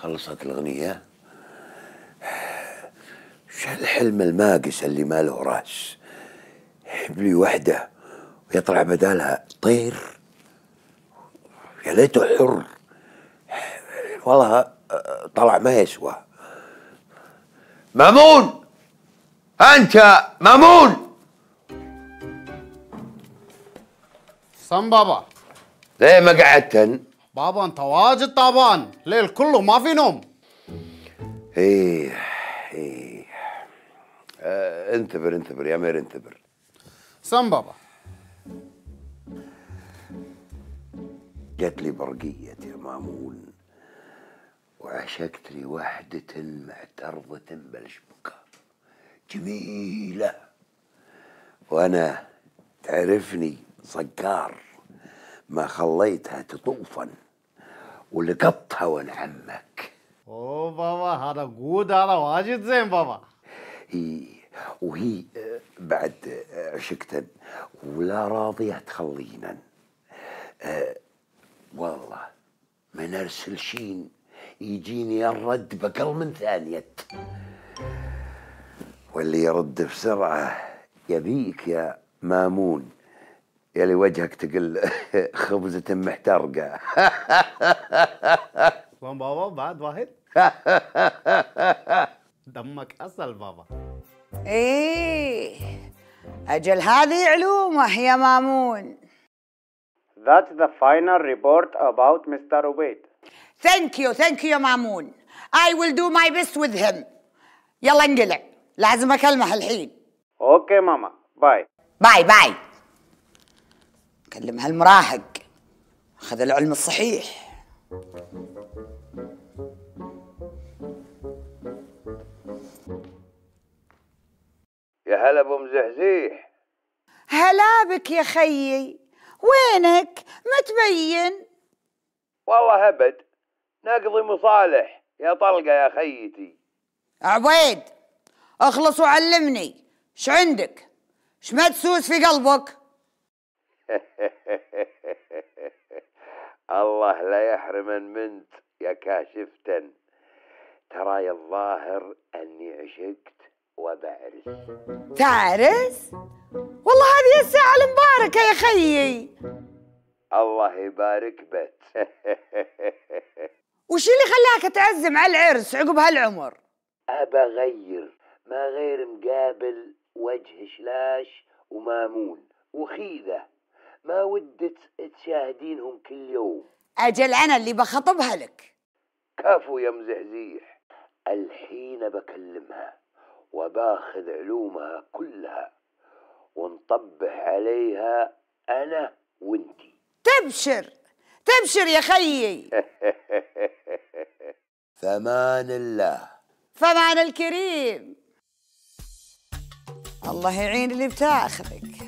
خلصت الأغنية شو الحلم الماقس اللي ما له راس يحب لي وحدة ويطلع بدالها طير يا ليته حر والله طلع ما يسوى مامون أنت مامون صم بابا ليه ما قعدتن؟ بابا انت واجد طابان ليل كله ما في نوم ايه ايه آه انتبر انتبر يا مير انتبر سم بابا جت لي برقية يا مامون وعشقت لي وحدة معترضة بالشبكة جميلة وأنا تعرفني صقار ما خليتها تطوفن ولقطها عمك اوه بابا هذا جود هذا واجد زين بابا هي وهي آه، بعد آه، عشقتن ولا راضية تخلينا أه والله من ارسل شين يجيني الرد بقل من ثانية واللي يرد بسرعة يبيك يا مامون يا لي وجهك تقل خبزة محترقة شلون بابا بعد واحد دمك أصل بابا إيه أجل هذه علومة يا مامون That's the final report about Mr. Ubaid. Thank you, thank you يا مامون. I will do my best with him. يلا انقلع لازم أكلمه الحين. أوكي ماما باي. باي باي. كلمها المراهق خذ العلم الصحيح يا هلا مزحزيح هلا بك يا خيي وينك ما تبين والله هبد نقضي مصالح يا طلقه يا خيتي عبيد اخلص وعلمني ايش عندك ايش ما تسوس في قلبك الله لا يحرمن منت يا كاشفتن تراي الظاهر أني عشقت وبعرس تعرس؟ والله هذه الساعة المباركة يا خيي الله يبارك بك وش اللي خلاك تعزم على العرس عقب هالعمر؟ أبى أغير ما غير مقابل وجه شلاش ومامون وخيذة ما ودت تشاهدينهم كل يوم أجل أنا اللي بخطبها لك كفو يا مزحزيح الحين بكلمها وباخذ علومها كلها ونطبح عليها أنا وانتي تبشر تبشر يا خيي فمان الله فمان الكريم الله يعين اللي بتاخذك